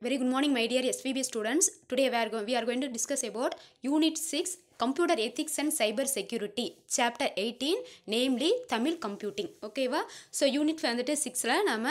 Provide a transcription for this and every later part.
Very good morning my dear SVB students. Today we are, we are going to discuss about Unit 6 computer ethics and cyber security chapter eighteen namely Tamil computing ஓகேவா so unit வந்துட்டு சிக்ஸில் நம்ம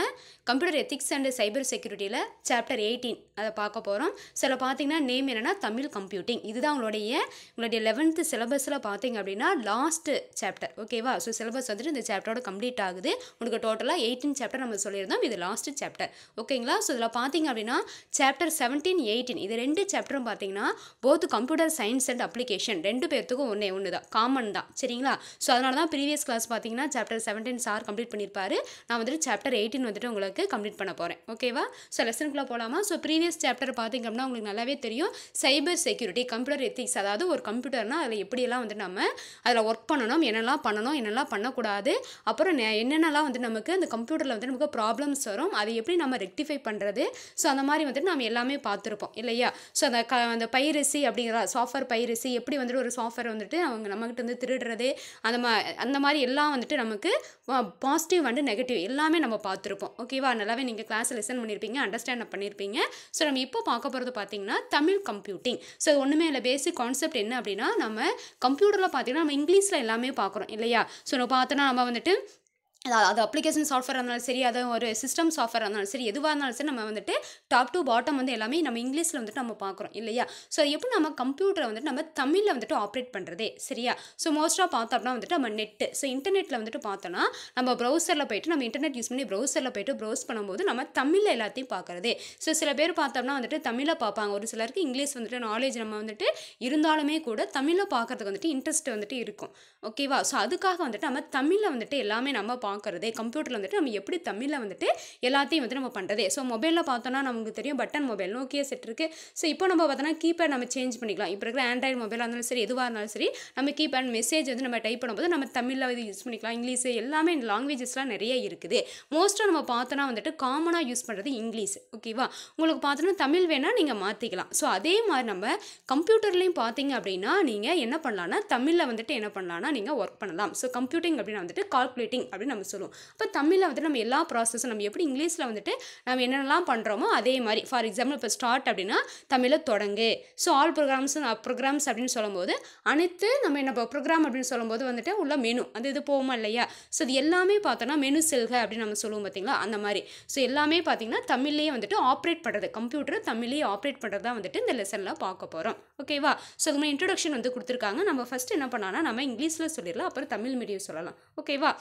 computer ethics and cyber செக்யூரிட்டியில் chapter eighteen அதை பார்க்க போகிறோம் சில பார்த்தீங்கன்னா நேம் என்னென்னா தமிழ் கம்ப்யூட்டிங் இதுதான் உங்களுடைய உங்களுடைய லெவன்த்து சிலபஸில் பார்த்தீங்க அப்படின்னா லாஸ்ட்டு சாப்டர் ஓகேவா ஸோ சிலபஸ் வந்துட்டு இந்த சாப்டரோட கம்ப்ளீட் ஆகுது உங்களுக்கு டோட்டலாக எயிட்டீன் சாப்டர் நம்ம சொல்லியிருந்தோம் இது லாஸ்ட்டு சாப்டர் ஓகேங்களா ஸோ இதில் பார்த்தீங்க அப்படின்னா சாப்டர் செவன்டீன் எயிட்டீன் இது ரெண்டு சாப்டரும் பார்த்தீங்கன்னா both computer science and application option ரெண்டு பேர்த்துக்கும் ஒன்றே ஒன்று தான் காமன் தான் சரிங்களா ஸோ அதனால தான் ப்ரீவியஸ் கிளாஸ் பார்த்தீங்கன்னா சாப்டர் செவன்டீன் சார் கம்ப்ளீட் பண்ணியிருப்பாரு நான் வந்துட்டு சாப்டர் எயிட்டின் வந்துட்டு உங்களுக்கு கம்ப்ளீட் பண்ண போகிறேன் ஓகேவா ஸோ லெசனுக்குள்ளே போகலாமா ஸோ ப்ரீவியஸ் சாப்டர் பார்த்திங்க அப்படின்னா உங்களுக்கு நல்லாவே தெரியும் சைபர் செக்யூரிட்டி கம்ப்யூட்டர் எத்திக்ஸ் அதாவது ஒரு கம்ப்யூட்டர்னால் அதில் எப்படியெல்லாம் வந்து நம்ம அதில் ஒர்க் பண்ணணும் என்னெல்லாம் பண்ணணும் என்னெல்லாம் பண்ணக்கூடாது அப்புறம் என்னென்னலாம் வந்து நமக்கு அந்த கம்ப்யூட்டரில் வந்து நமக்கு ப்ராப்ளம்ஸ் வரும் அதை எப்படி நம்ம ரெக்டிஃபை பண்ணுறது ஸோ அந்த மாதிரி வந்துட்டு நம்ம எல்லாமே பார்த்துருப்போம் இல்லையா ஸோ அந்த க அந்த பைரசி அப்படிங்கிற சாஃப்ட்வேர் பைரசி எப்படி வந்து வந்துட்டு ஒரு சாஃப்ட்வேர் வந்துட்டு அவங்க நம்மகிட்ட வந்து திருடுறது அந்த மா அந்த மாதிரி எல்லாம் வந்துட்டு நமக்கு பாசிட்டிவ் அண்டு நெகட்டிவ் எல்லாமே நம்ம பார்த்துருப்போம் ஓகேவா நல்லாவே நீங்கள் கிளாஸ் லெசன் பண்ணியிருப்பீங்க அண்டர்ஸ்டாண்ட் பண்ணியிருப்பீங்க ஸோ நம்ம இப்போ பார்க்க போகிறது பார்த்தீங்கன்னா தமிழ் கம்ப்யூட்டிங் ஸோ ஒன்றுமே இல்லை பேசிக் கான்செப்ட் என்ன அப்படின்னா நம்ம கம்ப்யூட்டரில் பார்த்தீங்கன்னா நம்ம இங்கிலீஷில் எல்லாமே பார்க்குறோம் இல்லையா ஸோ நம்ம பார்த்தோன்னா நம்ம வந்துட்டு அதாவது அது அப்ளிகேஷன் சாஃப்ட்வேர் இருந்தாலும் சரி அது ஒரு சிஸ்டம் சாஃப்ட்வேர் இருந்தாலும் சரி எதுவாக இருந்தாலும் சரி நம்ம வந்துட்டு டாப் டு பாட்டம் வந்து எல்லாமே நம்ம இங்கிலீஷில் வந்துட்டு நம்ம பார்க்குறோம் இல்லையா ஸோ எப்படி நம்ம கம்ப்யூட்டரை வந்துட்டு நம்ம தமிழில் வந்துட்டு ஆப்ரேட் பண்ணுறதே சரியா ஸோ மோஸ்ட்டாக பார்த்தோம்னா வந்துட்டு நம்ம நெட்டு ஸோ இன்டர்நெட்டில் வந்துட்டு பார்த்தோன்னா நம்ம ப்ரௌசரில் போயிட்டு நம்ம இன்டர்நெட் யூஸ் பண்ணி ப்ரௌசரில் போயிட்டு ப்ரௌஸ் பண்ணும்போது நம்ம தமிழில் எல்லாத்தையும் பார்க்குறதே ஸோ சில பேர் பார்த்தோம்னா வந்துட்டு தமிழை பார்ப்பாங்க ஒரு சிலருக்கு இங்கிலீஷ் வந்துட்டு நாலேஜ் நம்ம வந்துட்டு இருந்தாலுமே கூட தமிழை பார்க்குறதுக்கு வந்துட்டு இன்ட்ரெஸ்ட் வந்துட்டு இருக்கும் ஓகேவா ஸோ அதுக்காக வந்துட்டு நம்ம தமிழில் வந்துட்டு எல்லாமே நம்ம பார்க்க பார்க்குறது கம்ப்யூட்டரில் வந்துட்டு நம்ம எப்படி தமிழில் வந்துட்டு எல்லாத்தையும் வந்துட்டு நம்ம பண்ணுறது ஸோ மொபைலில் பார்த்தோன்னா நமக்கு தெரியும் பட்டன் மொபைல் நோக்கியே செட் இருக்குது ஸோ இப்போ நம்ம பார்த்தோன்னா கீபேட் நம்ம சேஞ்ச் பண்ணிக்கலாம் இப்போ இருக்கிற ஆண்ட்ராய்டு மொபைலாக இருந்தாலும் சரி எதுவாக இருந்தாலும் சரி நம்ம கீபேட் மெசேஜ் வந்து நம்ம டைப் பண்ணும்போது நம்ம தமிழில் இது யூஸ் பண்ணிக்கலாம் இங்கிலீஷ் எல்லாமே லாங்குவேஜஸ்லாம் நிறைய இருக்குது மோஸ்ட்டாக நம்ம பார்த்தோன்னா வந்துட்டு காமனாக யூஸ் பண்ணுறது இங்கிலீஷ் ஓகேவா உங்களுக்கு பார்த்தோன்னா தமிழ் வேணால் நீங்கள் மாற்றிக்கலாம் ஸோ அதே மாதிரி நம்ம கம்ப்யூட்டர்லேயும் பார்த்தீங்க அப்படின்னா நீங்கள் என்ன பண்ணலாம்னா தமிழில் வந்துட்டு என்ன பண்ணலாம்னா நீங்கள் ஒர்க் பண்ணலாம் ஸோ கம்ப்யூட்டிங் அப்படின்னா வந்துட்டு கால்குலேட்டிங் அப்படின்னு நம்ம சொல்லுவோம் இப்போ தமிழில் வந்துட்டு நம்ம எல்லா ப்ராசஸும் நம்ம எப்படி இங்கிலீஷில் வந்துட்டு நம்ம என்னென்னலாம் பண்ணுறோமோ அதே மாதிரி ஃபார் எக்ஸாம்பிள் இப்போ ஸ்டார்ட் அப்படின்னா தமிழில் தொடங்கு ஸோ ஆல் ப்ரோக்ராம்ஸ் ப்ரோக்ராம்ஸ் அப்படின்னு சொல்லும்போது அனைத்து நம்ம என்ன ப்ரோக்ராம் அப்படின்னு சொல்லும்போது வந்துட்டு உள்ள மெனு அந்த இது போகுமா இல்லையா ஸோ இது எல்லாமே பார்த்தோன்னா மெனு செல்க அப்படின்னு நம்ம சொல்லுவோம் பார்த்தீங்களா அந்த மாதிரி ஸோ எல்லாமே பார்த்தீங்கன்னா தமிழ்லேயே வந்துட்டு ஆப்ரேட் பண்ணுறது கம்ப்யூட்டர் தமிழ்லேயே ஆப்ரேட் பண்ணுறது தான் வந்துட்டு இந்த லெசனில் பார்க்க போகிறோம் ஓகேவா ஸோ அது இன்ட்ரொடக்ஷன் வந்து கொடுத்துருக்காங்க நம்ம ஃபஸ்ட் என்ன பண்ணான்னா நம்ம இங்கிலீஷில் சொல்லிடலாம் அப்புறம் தமிழ் மீடியம் சொல்லலாம் ஓகேவா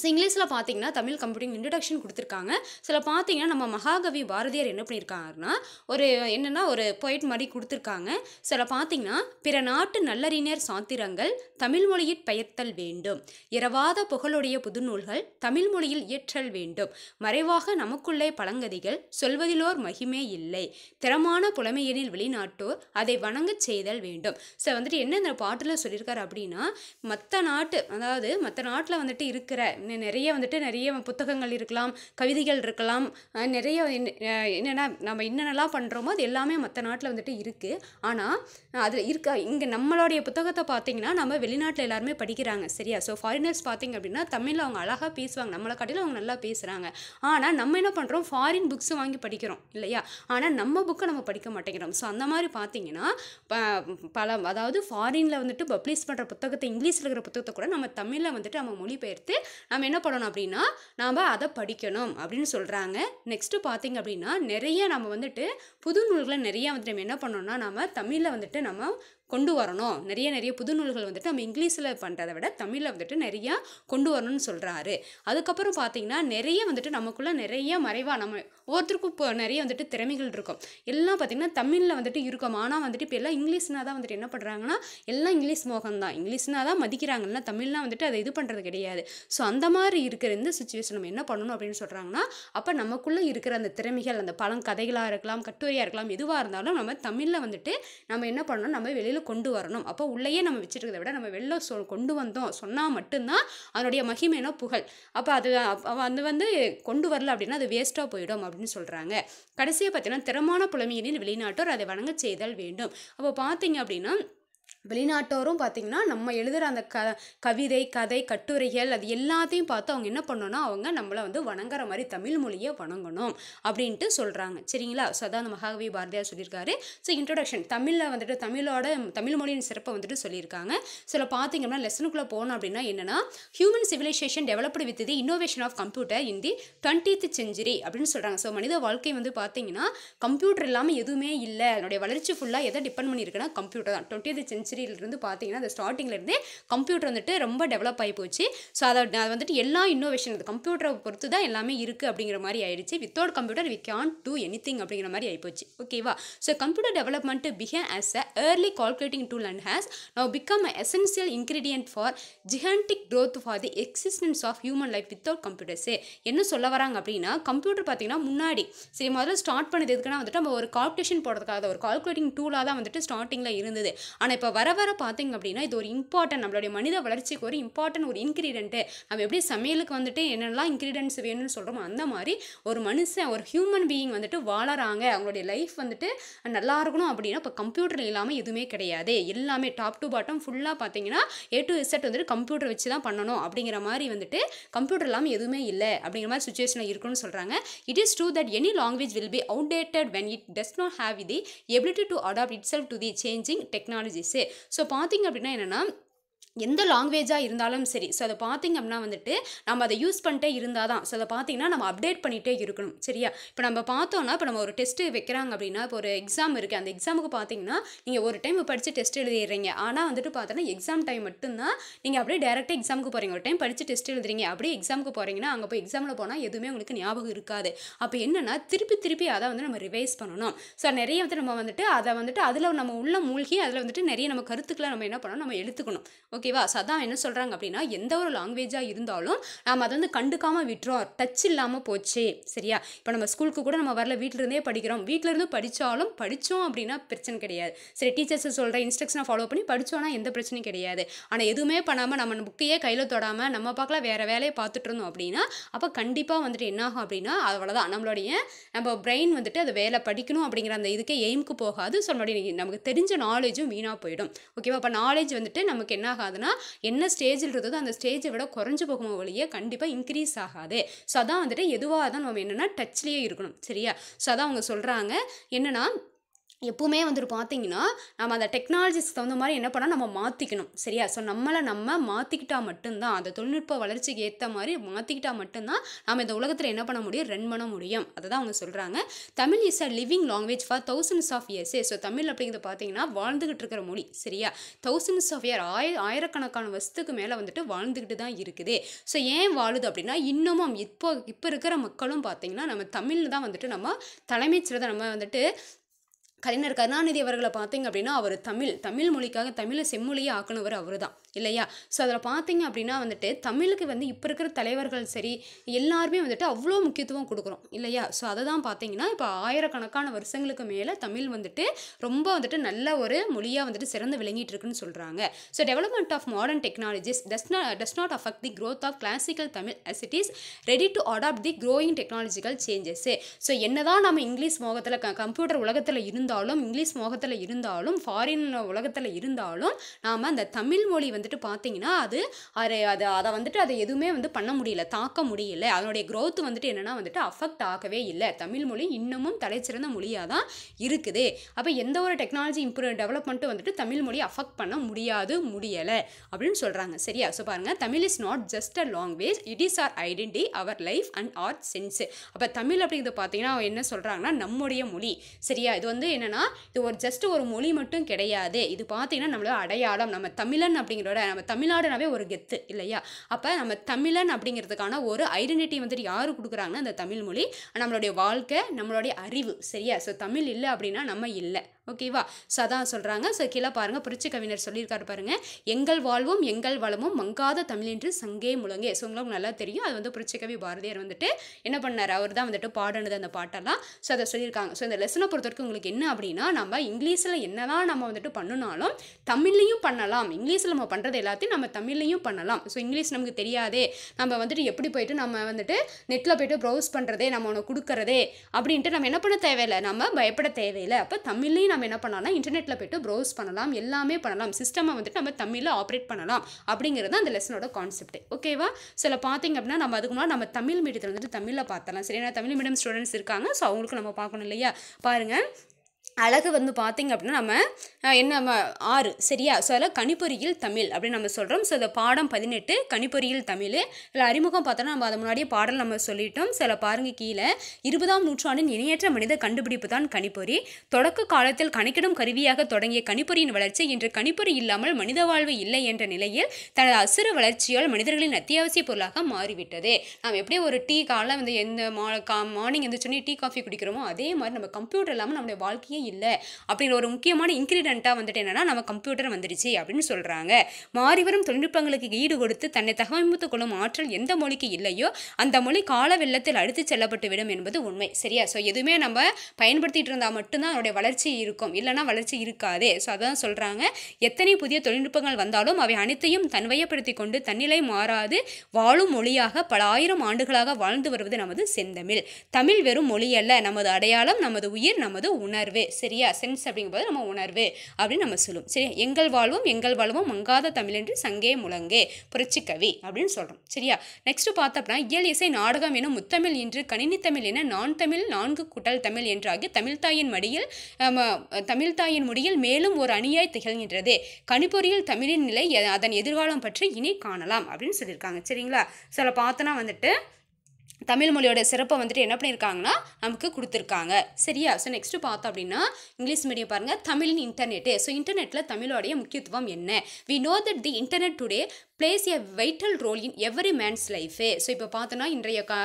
ஸோ இங்கிலீஷில் பார்த்தீங்கன்னா தமிழ் கம்ப்யூட்டிங் இன்ட்ரடக்ஷன் கொடுத்துருக்காங்க சில பார்த்தீங்கன்னா நம்ம மகாகவி பாரதியார் என்ன பண்ணியிருக்காருன்னா ஒரு என்னென்னா ஒரு பொயிட் மாதிரி கொடுத்துருக்காங்க சில பார்த்தீங்கன்னா பிற நாட்டு நல்லறிஞர் சாத்திரங்கள் தமிழ் மொழியில் பெயர்த்தல் வேண்டும் இரவாத புகழுடைய புதுநூல்கள் தமிழ் மொழியில் இயற்றல் வேண்டும் மறைவாக நமக்குள்ளே பழங்கதிகள் சொல்வதிலோர் மகிமே இல்லை திறமான புலமையெனில் வெளிநாட்டோர் அதை வணங்கச் செய்தல் வேண்டும் ஸோ வந்துட்டு என்ன இந்த பாட்டில் சொல்லியிருக்காரு அப்படின்னா மற்ற நாட்டு அதாவது மற்ற நாட்டில் வந்துட்டு இருக்கிற நிறைய வந்துட்டு நிறைய புத்தகங்கள் இருக்கலாம் கவிதைகள் இருக்கலாம் நிறைய என்னென்னா நம்ம என்னென்னலாம் பண்ணுறோமோ அது எல்லாமே மற்ற நாட்டில் வந்துட்டு இருக்குது ஆனால் அதில் இருக்க இங்கே நம்மளுடைய புத்தகத்தை பார்த்திங்கன்னா நம்ம வெளிநாட்டில் எல்லாருமே படிக்கிறாங்க சரியா ஸோ ஃபாரினர்ஸ் பார்த்திங்க அப்படின்னா தமிழில் அவங்க அழகாக பேசுவாங்க நம்மளை காட்டிலும் அவங்க நல்லா பேசுகிறாங்க ஆனால் நம்ம என்ன பண்ணுறோம் ஃபாரின் புக்ஸ் வாங்கி படிக்கிறோம் இல்லையா ஆனால் நம்ம புக்கை நம்ம படிக்க மாட்டேங்கிறோம் ஸோ அந்த மாதிரி பார்த்தீங்கன்னா பல அதாவது ஃபாரினில் வந்துட்டு பப்ளிஷ் பண்ணுற புத்தகத்தை இங்கிலீஷில் இருக்கிற புத்தகத்தை கூட நம்ம தமிழில் வந்துட்டு நம்ம மொழிபெயர்த்து நம்ம என்ன பண்ணணும் அப்படின்னா நாம் அதை படிக்கணும் அப்படின்னு சொல்கிறாங்க நெக்ஸ்ட்டு பார்த்திங்க அப்படின்னா நிறைய நம்ம வந்துட்டு புது நூல்களை நிறையா வந்துட்டு நம்ம என்ன பண்ணோம்னா நம்ம தமிழில் வந்துட்டு நம்ம கொண்டு வரணும் நிறைய நிறைய புது நூல்கள் வந்துட்டு நம்ம இங்கிலீஷில் பண்ணுறதை விட தமிழில் வந்துட்டு நிறையா கொண்டு வரணும்னு சொல்கிறாரு அதுக்கப்புறம் பார்த்தீங்கன்னா நிறைய வந்துட்டு நமக்குள்ளே நிறைய மறைவாக நம்ம ஒவ்வொருத்தருக்கும் இப்போ நிறைய வந்துட்டு திறமைகள் இருக்கும் எல்லாம் பார்த்திங்கன்னா தமிழில் வந்துட்டு இருக்கும் ஆனால் வந்துட்டு இப்போ எல்லாம் இங்கிலீஷ்னா தான் வந்துட்டு என்ன பண்ணுறாங்கன்னா எல்லாம் இங்கிலீஷ் மோகம் தான் தான் மதிக்கிறாங்கன்னா தமிழ்லாம் வந்துட்டு அதை இது பண்ணுறது கிடையாது ஸோ அந்த மாதிரி இருக்கிற இந்த சுச்சுவேஷன் நம்ம என்ன பண்ணணும் அப்படின்னு சொல்கிறாங்கன்னா அப்போ நமக்குள்ளே இருக்கிற அந்த திறமைகள் அந்த பழங்கதைகளாக இருக்கலாம் கட்டுரையாக இருக்கலாம் எதுவாக இருந்தாலும் நம்ம தமிழில் வந்துட்டு நம்ம என்ன பண்ணணும் நம்ம வெளியில் வெளியில் கொண்டு வரணும் அப்போ உள்ளேயே நம்ம வச்சுருக்கதை விட நம்ம வெளில சொ கொண்டு வந்தோம் சொன்னால் மட்டும்தான் அதனுடைய மகிமைனா புகழ் அப்போ அது அது வந்து கொண்டு வரல அப்படின்னா அது வேஸ்ட்டாக போயிடும் அப்படின்னு சொல்கிறாங்க கடைசியாக பார்த்தீங்கன்னா திறமான புலமையினில் வெளிநாட்டோர் அதை வணங்க செய்தல் வேண்டும் அப்போ பார்த்தீங்க அப்படின்னா வெளிநாட்டோரும் பார்த்திங்கன்னா நம்ம எழுதுகிற அந்த க கவிதை கதை கட்டுரைகள் அது எல்லாத்தையும் பார்த்து அவங்க என்ன பண்ணோன்னா அவங்க நம்மளை வந்து வணங்குற மாதிரி தமிழ் மொழியை வணங்கணும் அப்படின்ட்டு சொல்கிறாங்க சரிங்களா ஸோ அதான் அந்த மகாகவி பாரதியார் சொல்லியிருக்காரு ஸோ இன்ட்ரொடக்ஷன் தமிழில் வந்துட்டு தமிழோட தமிழ் மொழியின் சிறப்பை வந்துட்டு சொல்லியிருக்காங்க சில பார்த்திங்கன்னா லெசனுக்குள்ளே போனோம் அப்படின்னா என்னென்னா human civilisation developed with the innovation of computer in the twentieth century அப்படின்னு சொல்கிறாங்க ஸோ மனித வாழ்க்கை வந்து பார்த்தீங்கன்னா கம்ப்யூட்டர் இல்லாமல் எதுவுமே இல்லை என்னுடைய வளர்ச்சி ஃபுல்லாக எதை டிபெண்ட் பண்ணியிருக்குன்னா கம்ப்யூட்டர் தான் டுவெண்ட்டித் செஞ்சுரி ஹிஸ்டரியிலிருந்து பார்த்தீங்கன்னா அந்த ஸ்டார்டிங்லேருந்தே கம்ப்யூட்டர் வந்துட்டு ரொம்ப டெவலப் ஆகி போச்சு ஸோ அதை அது வந்துட்டு எல்லா இன்னோவேஷன் அது கம்ப்யூட்டரை பொறுத்து தான் எல்லாமே இருக்குது அப்படிங்கிற மாதிரி ஆயிடுச்சு without computer we can do any thing அப்படிங்கிற மாதிரி ஆகிப்போச்சு ஓகேவா so computer development behave as a early calculating tool and has now become a essential ingredient for gigantic growth for the existence of human life without computers என்ன சொல்ல வராங்க அப்படின்னா computer பார்த்தீங்கன்னா முன்னாடி சரி முதல்ல ஸ்டார்ட் பண்ணது எதுக்குன்னா வந்துட்டு நம்ம ஒரு கால்குலேஷன் போடுறதுக்காக ஒரு கால்குலேட்டிங் டூலாக தான் வந்துட்டு ஸ்டார்டிங்கில் இருந்தது ஆனால் இப்போ வர வர பார்த்திங்க அப்படின்னா இது ஒரு இம்பார்ட்டன்ட் நம்மளுடைய மனித வளர்ச்சிக்கு ஒரு இம்பார்ட்டன்ட் ஒரு இன்க்ரீடியன்ட்டு நம்ம எப்படி சமையலுக்கு வந்துட்டு என்னெல்லாம் இன்க்ரீடியன்ஸ் வேணும்னு சொல்கிறோமோ அந்த மாதிரி ஒரு மனுஷன் ஒரு ஹியூமன் பீயிங் வந்துட்டு வாழறாங்க அவங்களுடைய லைஃப் வந்துட்டு நல்லா இருக்கணும் அப்படின்னா இப்போ கம்ப்யூட்டர் இல்லாமல் எதுவுமே கிடையாது எல்லாமே டாப் டு பாட்டம் ஃபுல்லாக பார்த்தீங்கன்னா ஏ டு இசட் வந்துட்டு கம்ப்யூட்டர் வச்சு தான் பண்ணணும் அப்படிங்கிற மாதிரி வந்துட்டு கம்ப்யூட்டர் இல்லாமல் எதுவுமே இல்லை அப்படிங்கிற மாதிரி சுச்சுவேஷனில் இருக்குன்னு சொல்கிறாங்க it is true that any language will be outdated when it does not have the ability to adapt itself to the changing technologies so பார்த்திங்க அப்படின்னா என்னென்னா எந்த லாங்குவேஜாக இருந்தாலும் சரி ஸோ அதை பார்த்திங்க அப்படின்னா வந்துட்டு நம்ம அதை யூஸ் பண்ணிட்டே இருந்தால் தான் ஸோ அதை பார்த்திங்கன்னா நம்ம அப்டேட் பண்ணிகிட்டே இருக்கணும் சரியா இப்போ நம்ம பார்த்தோன்னா இப்போ நம்ம ஒரு டெஸ்ட்டு வைக்கிறாங்க அப்படின்னா இப்போ ஒரு எக்ஸாம் இருக்குது அந்த எக்ஸாமுக்கு பார்த்தீங்கன்னா நீங்கள் ஒரு டைம் படித்து டெஸ்ட் எழுதிடுறீங்க ஆனால் வந்துட்டு பார்த்தோன்னா எக்ஸாம் டைம் மட்டும்தான் நீங்கள் அப்படியே டேரெக்டாக எக்ஸாமுக்கு போகிறீங்க ஒரு டைம் படித்து டெஸ்ட் எழுதுறீங்க அப்படியே எக்ஸாமுக்கு போகிறீங்கன்னா அங்கே போய் எக்ஸாமில் போனால் எதுவுமே உங்களுக்கு ஞாபகம் இருக்காது அப்போ என்னென்னா திருப்பி திருப்பி அதை வந்து நம்ம ரிவைஸ் பண்ணணும் ஸோ நிறைய வந்து நம்ம வந்துட்டு அதை வந்துட்டு அதில் நம்ம உள்ள மூழ்கி அதில் வந்துட்டு நிறைய நம்ம கருத்துக்களை நம்ம என்ன பண்ணணும் நம்ம எழுத்துக்கணும் ஓகே ஓகேவா சதான் என்ன சொல்கிறாங்க அப்படின்னா எந்த ஒரு லாங்குவேஜாக இருந்தாலும் நாம் அதை வந்து கண்டுக்காமல் விட்டுறோம் டச் இல்லாமல் போச்சு சரியா இப்போ நம்ம ஸ்கூலுக்கு கூட நம்ம வரல வீட்டிலருந்தே படிக்கிறோம் வீட்டிலருந்து படித்தாலும் படித்தோம் அப்படின்னா பிரச்சனை கிடையாது சரி டீச்சர்ஸ் சொல்கிற இன்ஸ்ட்ரக்ஷனை ஃபாலோ பண்ணி படித்தோன்னா எந்த பிரச்சனையும் கிடையாது ஆனால் எதுவுமே பண்ணாமல் நம்ம புக்கையே கையில் தொடாமல் நம்ம பார்க்கலாம் வேறு வேலையை பார்த்துட்டு இருந்தோம் அப்படின்னா அப்போ கண்டிப்பாக வந்துட்டு என்னாகும் அப்படின்னா அவ்வளோதான் நம்மளுடைய நம்ம பிரெயின் வந்துட்டு அது வேலை படிக்கணும் அப்படிங்கிற அந்த இதுக்கே எய்முக்கு போகாது ஸோ நம்மளுடைய நமக்கு தெரிஞ்ச நாலேஜும் வீணாக போயிடும் ஓகேவா அப்போ நாலேஜ் வந்துட்டு நமக்கு என்ன ஆகுதுன்னா என்ன ஸ்டேஜில் இருந்ததோ அந்த ஸ்டேஜை விட குறைஞ்சு போகும் வழியே கண்டிப்பாக இன்க்ரீஸ் ஆகாது ஸோ அதான் வந்துட்டு எதுவாக தான் நம்ம என்னென்னா டச்லேயே இருக்கணும் சரியா ஸோ அதான் அவங்க சொல்கிறாங்க என்னென்னா எப்போவுமே வந்துட்டு பார்த்தீங்கன்னா நம்ம அந்த டெக்னாலஜிஸ்க்கு தகுந்த மாதிரி என்ன பண்ணால் நம்ம மாற்றிக்கணும் சரியா ஸோ நம்மளை நம்ம மாற்றிக்கிட்டால் மட்டும்தான் அந்த தொழில்நுட்ப வளர்ச்சிக்கு ஏற்ற மாதிரி மாற்றிக்கிட்டால் மட்டும்தான் நம்ம இந்த உலகத்தில் என்ன பண்ண முடியும் ரன் பண்ண முடியும் அதை தான் அவங்க சொல்கிறாங்க Tamil is a living language for thousands of years so Tamil அப்படிங்கிறது பார்த்தீங்கன்னா வாழ்ந்துக்கிட்டு இருக்கிற மொழி சரியா தௌசண்ட்ஸ் ஆஃப் இயர் ஆய ஆயிரக்கணக்கான வருஷத்துக்கு மேலே வந்துட்டு வாழ்ந்துக்கிட்டு தான் இருக்குது ஸோ ஏன் வாழுது அப்படின்னா இன்னமும் இப்போ இப்போ இருக்கிற மக்களும் பார்த்தீங்கன்னா நம்ம தமிழில் தான் வந்துட்டு நம்ம தலைமைச் நம்ம வந்துட்டு கலைஞர் கருணாநிதி அவர்களை பார்த்தீங்க அப்படின்னா அவர் தமிழ் தமிழ் மொழிக்காக தமிழை செம்மொழியை ஆக்கணவர் அவர் தான் இல்லையா ஸோ அதில் பார்த்தீங்க அப்படின்னா வந்துட்டு தமிழுக்கு வந்து இப்போ இருக்கிற தலைவர்கள் சரி எல்லாருமே வந்துட்டு அவ்வளோ முக்கியத்துவம் கொடுக்குறோம் இல்லையா ஸோ அதை தான் பார்த்தீங்கன்னா இப்போ ஆயிரக்கணக்கான வருஷங்களுக்கு மேலே தமிழ் வந்துட்டு ரொம்ப வந்துட்டு நல்ல ஒரு மொழியாக வந்துட்டு சிறந்து விளங்கிட்டு இருக்குன்னு சொல்கிறாங்க so development of modern technologies does not does not affect the growth of classical Tamil as it is ready to adapt the growing technological changes so என்ன தான் நம்ம இங்கிலீஷ் மோகத்தில் க கம்ப்யூட்டர் உலகத்தில் இருந்தால் இருந்தாலும் இங்கிலீஷ் மோகத்தில் இருந்தாலும் ஃபாரின் உலகத்தில் இருந்தாலும் நாம் அந்த தமிழ் மொழி வந்துட்டு பார்த்திங்கன்னா அது அதை அதை அதை வந்துட்டு அதை எதுவுமே வந்து பண்ண முடியல தாக்க முடியல அதனுடைய க்ரோத் வந்துட்டு என்னென்னா வந்துட்டு அஃபெக்ட் ஆகவே இல்லை தமிழ் மொழி இன்னமும் தலைச்சிறந்த மொழியாக தான் இருக்குது அப்போ எந்த ஒரு டெக்னாலஜி இம்ப்ரூவ் டெவலப்மெண்ட்டும் வந்துட்டு தமிழ் மொழி அஃபெக்ட் பண்ண முடியாது முடியலை அப்படின்னு சொல்கிறாங்க சரியா ஸோ பாருங்கள் Tamil is not just a language it is our identity our life and our sense அப்போ தமிழ் அப்படிங்கிறது பார்த்தீங்கன்னா என்ன சொல்கிறாங்கன்னா நம்முடைய மொழி சரியா இது வந்து என்ன என்னென்னா இது ஒரு ஜஸ்ட் ஒரு மொழி மட்டும் கிடையாது இது பார்த்திங்கன்னா நம்மளோட அடையாளம் நம்ம தமிழன் அப்படிங்கிறோட நம்ம தமிழ்நாடுனாவே ஒரு கெத்து இல்லையா அப்போ நம்ம தமிழன் அப்படிங்கிறதுக்கான ஒரு ஐடென்டிட்டி வந்துட்டு யார் கொடுக்குறாங்கன்னா அந்த தமிழ் மொழி நம்மளுடைய வாழ்க்கை நம்மளுடைய அறிவு சரியா ஸோ தமிழ் இல்லை அப்படின்னா நம்ம இல்லை ஓகேவா அதான் சொல்கிறாங்க ஸோ கீழே பாருங்கள் புரட்சி கவிஞர் சொல்லியிருக்காரு பாருங்கள் எங்கள் வாழ்வும் எங்கள் வளமும் மங்காத தமிழ் என்று சங்கே முழங்கே ஸோ உங்களுக்கு நல்லா தெரியும் அது வந்து புரட்சி கவி பாரதியார் வந்துட்டு என்ன பண்ணார் அவர் தான் வந்துட்டு பாடினது அந்த பாட்டெல்லாம் ஸோ அதை சொல்லியிருக்காங்க ஸோ இந்த லெசனை பொறுத்த வரைக்கும் உங்களுக்கு என்ன அப்படின்னா நம்ம இங்கிலீஷில் என்னதான் நம்ம வந்துட்டு பண்ணினாலும் தமிழ்லையும் பண்ணலாம் இங்கிலீஷில் நம்ம பண்ணுறது எல்லாத்தையும் நம்ம தமிழ்லையும் பண்ணலாம் ஸோ இங்கிலீஷ் நமக்கு தெரியாதே நம்ம வந்துட்டு எப்படி போயிட்டு நம்ம வந்துட்டு நெட்டில் போயிட்டு ப்ரௌஸ் பண்ணுறதே நம்ம உனக்கு கொடுக்குறதே அப்படின்ட்டு நம்ம என்ன பண்ண தேவையில்லை நம்ம பயப்பட தேவையில்லை அப்போ தமிழ்லையும் நம்ம என்ன பண்ணலாம் இன்டர்நெட்டில் போய்ட்டு ப்ரௌஸ் பண்ணலாம் எல்லாமே பண்ணலாம் சிஸ்டமை வந்துட்டு நம்ம தமிழில் ஆப்ரேட் பண்ணலாம் அப்படிங்கிறது அந்த லெசனோட கான்செப்ட் ஓகேவா சில பார்த்திங்க அப்படின்னா நம்ம அதுக்கு முன்னாடி நம்ம தமிழ் மீடியத்தில் வந்துட்டு தமிழில் பார்த்தலாம் சரி ஏன்னா தமிழ் மீடியம் ஸ்டூடெண்ட்ஸ் இருக்காங்க ஸோ அவங்களுக்கு நம்ம பார்க்கணும் இல்லையா பாருங்கள் அழகு வந்து பார்த்திங்க அப்படின்னா நம்ம என்ன ஆறு சரியா ஸோ அதில் கணிப்பொறியில் தமிழ் அப்படின்னு நம்ம சொல்கிறோம் ஸோ இந்த பாடம் பதினெட்டு கணிப்பொறியில் தமிழ் இதில் அறிமுகம் பார்த்தோன்னா நம்ம அதை முன்னாடியே பாடல் நம்ம சொல்லிட்டோம் சில பாருங்கள் கீழே இருபதாம் நூற்றாண்டின் இணையற்ற மனித கண்டுபிடிப்பு தான் கணிப்பொறி தொடக்க காலத்தில் கணக்கிடும் கருவியாக தொடங்கிய கணிப்பொறியின் வளர்ச்சி இன்று கணிப்பொறி இல்லாமல் மனித வாழ்வு இல்லை என்ற நிலையில் தனது அசுர வளர்ச்சியால் மனிதர்களின் அத்தியாவசிய பொருளாக மாறிவிட்டது நாம் எப்படி ஒரு டீ காலைல வந்து எந்த மா மார்னிங் மார்னிங் சொன்னி டீ காஃபி குடிக்கிறோமோ அதே மாதிரி நம்ம கம்ப்யூட்டர் இல்லாமல் நம்முடைய வாழ்க்கையை இல்லை அப்படிங்கிற ஒரு முக்கியமான இன்கிரீடியண்ட்டாக வந்துட்டு என்னென்னா நம்ம கம்ப்யூட்டர் வந்துடுச்சு அப்படின்னு சொல்கிறாங்க மாறிவரும் தொழில்நுட்பங்களுக்கு ஈடு கொடுத்து தன்னை தகவமைத்து கொள்ளும் ஆற்றல் எந்த மொழிக்கு இல்லையோ அந்த மொழி கால வெள்ளத்தில் அடுத்து செல்லப்பட்டு விடும் என்பது உண்மை சரியா ஸோ எதுவுமே நம்ம பயன்படுத்திகிட்டு இருந்தால் மட்டும்தான் அதனுடைய வளர்ச்சி இருக்கும் இல்லைனா வளர்ச்சி இருக்காதே ஸோ அதான் சொல்கிறாங்க எத்தனை புதிய தொழில்நுட்பங்கள் வந்தாலும் அவை அனைத்தையும் தன்வயப்படுத்தி கொண்டு தன்னிலை மாறாது வாழும் மொழியாக பல ஆயிரம் ஆண்டுகளாக வாழ்ந்து வருவது நமது செந்தமிழ் தமிழ் வெறும் மொழி அல்ல நமது அடையாளம் நமது உயிர் நமது உணர்வு சரியா சென்ஸ் அப்படிங்கும்போது நம்ம உணர்வு அப்படின்னு நம்ம சொல்லுவோம் சரி எங்கள் வாழ்வும் எங்கள் வாழ்வும் மங்காத தமிழ் என்று சங்கே முழங்கே புரட்சிக்கவி அப்படின்னு சொல்கிறோம் சரியா நெக்ஸ்ட் பார்த்தோம்னா இயல் இசை நாடகம் என முத்தமிழ் என்று கணினி தமிழ் என நான் தமிழ் நான்கு குட்டல் தமிழ் என்றாகி தமிழ்தாயின் மடியில் தமிழ்தாயின் முடியில் மேலும் ஒரு அணியாய் திகழ்கின்றது கணிப்பொறியில் தமிழின் நிலை அதன் எதிர்காலம் பற்றி இனி காணலாம் அப்படின்னு சொல்லியிருக்காங்க சரிங்களா சில பார்த்தோன்னா வந்துட்டு தமிழ் மொழியோட சிறப்பை வந்துட்டு என்ன பண்ணியிருக்காங்கன்னா நமக்கு கொடுத்துருக்காங்க சரியா ஸோ நெக்ஸ்ட்டு பார்த்தோம் அப்படின்னா இங்கிலீஷ் மீடியம் பாருங்கள் தமிழின் இன்டர்நெட்டு ஸோ இன்டர்நெட்டில் தமிழோடைய முக்கியத்துவம் என்ன we know that the internet today plays a vital role in every man's லைஃபே ஸோ இப்போ பார்த்தோன்னா இன்றைய கா